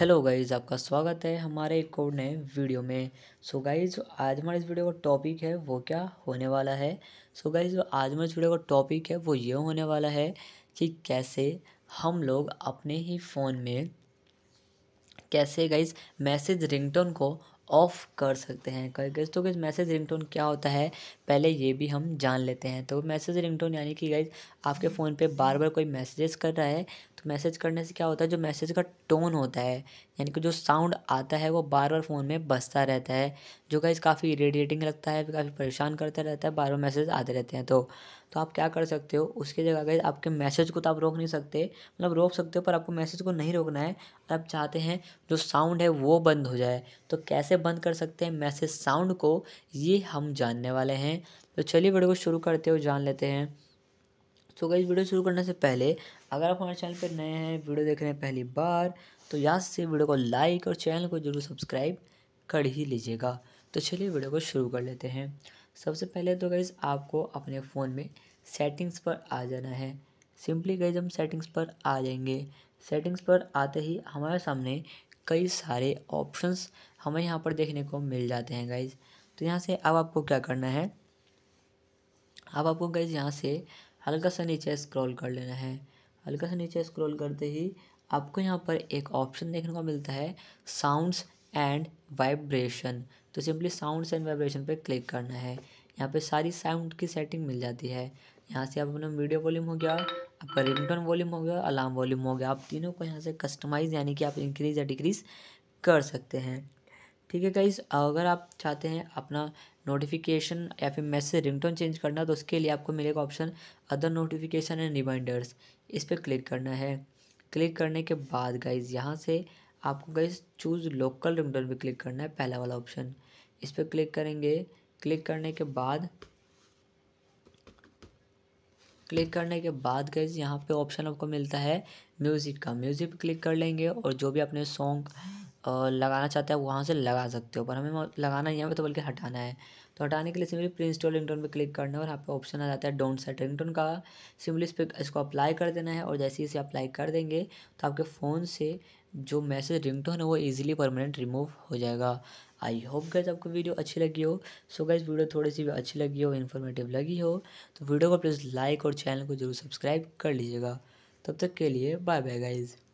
hello guys आपका स्वागत है हमारे एक और नए वीडियो में सो so गाइज़ आज हमारे इस वीडियो का टॉपिक है वो क्या होने वाला है सो so गाइज़ आज हमारे इस वीडियो का टॉपिक है वो ये होने वाला है कि कैसे हम लोग अपने ही फ़ोन में कैसे गाइज़ मैसेज रिंगटोन को ऑफ़ कर सकते हैं कर गैस तो गैस मैसेज रिंगटोन क्या होता है पहले ये भी हम जान लेते हैं तो मैसेज रिंगटोन यानी कि गैस आपके फ़ोन पे बार बार कोई मैसेजेस कर रहा है तो मैसेज करने से क्या होता है जो मैसेज का टोन होता है यानी कि जो साउंड आता है वो बार बार फ़ोन में बसता रहता है जो गैस काफ़ी इरीडिएटिंग लगता है काफ़ी परेशान करता रहता है बार बार मैसेज आते रहते हैं तो तो आप क्या कर सकते हो उसकी जगह गए आपके मैसेज को तो आप रोक नहीं सकते मतलब रोक सकते हो पर आपको मैसेज को नहीं रोकना है और आप चाहते हैं जो साउंड है वो बंद हो जाए तो कैसे बंद कर सकते हैं मैसेज साउंड को ये हम जानने वाले हैं तो चलिए वीडियो को शुरू करते हुए जान लेते हैं तो गई वीडियो शुरू करने से पहले अगर आप हमारे चैनल पर नए हैं वीडियो देख रहे हैं पहली बार तो यहाँ से वीडियो को लाइक और चैनल को जरूर सब्सक्राइब कर ही लीजिएगा तो चलिए वीडियो को शुरू कर लेते हैं सबसे पहले तो गई आपको अपने फ़ोन में सेटिंग्स पर आ जाना है सिंपली गई हम सेटिंग्स पर आ जाएंगे सेटिंग्स पर आते ही हमारे सामने कई सारे ऑप्शंस हमें यहाँ पर देखने को मिल जाते हैं गाइज तो यहाँ से अब आपको क्या करना है अब आपको गाइज यहाँ से हल्का सा नीचे स्क्रॉल कर लेना है हल्का सा नीचे स्क्रॉल करते ही आपको यहाँ पर एक ऑप्शन देखने को मिलता है साउंड्स एंड वाइब्रेशन तो सिंपली साउंड्स एंड वाइब्रेशन पर क्लिक करना है यहाँ पे सारी साउंड की सेटिंग मिल जाती है यहाँ से आप अपना वीडियो वॉल्यूम हो गया आपका रिंगटोन वॉल्यूम हो गया अलार्म वॉल्यूम हो गया आप तीनों को यहाँ से कस्टमाइज़ यानी कि आप इंक्रीज़ या डिक्रीज़ कर सकते हैं ठीक है गाइस अगर आप चाहते हैं अपना नोटिफिकेशन या फिर मैसेज रिंगटोन चेंज करना तो उसके लिए आपको मिलेगा option other notification and reminders इस पर क्लिक करना है क्लिक करने के बाद गाइज यहाँ से आपको गाइज चूज़ लोकल रिंगटोन पर क्लिक करना है पहला वाला ऑप्शन इस पर क्लिक करेंगे क्लिक करने के बाद क्लिक करने के बाद गैस यहाँ पे ऑप्शन आपको मिलता है म्यूज़िक का म्यूज़िक पे क्लिक कर लेंगे और जो भी अपने सॉन्ग लगाना चाहते हैं वहाँ से लगा सकते हो पर हमें लगाना यहाँ पे तो बल्कि हटाना है तो हटाने के लिए सिम्पली प्री इंस्टॉल रिंगटोन पे क्लिक करना है और यहाँ पे ऑप्शन आ जाता है डोंट सेट रिंगटोन का सिम्पली इस पर इसको अप्लाई कर देना है और जैसे ही इसे अप्लाई कर देंगे तो आपके फ़ोन से जो मैसेज रिंगटोन है वो ईजिली परमानेंट रिमूव हो जाएगा आई होप गैस आपको वीडियो अच्छी लगी हो सो गैस वीडियो थोड़ी सी भी अच्छी लगी हो इन्फॉर्मेटिव लगी हो तो वीडियो को प्लीज़ लाइक और चैनल को जरूर सब्सक्राइब कर लीजिएगा तब तक के लिए बाय बाय गाइज़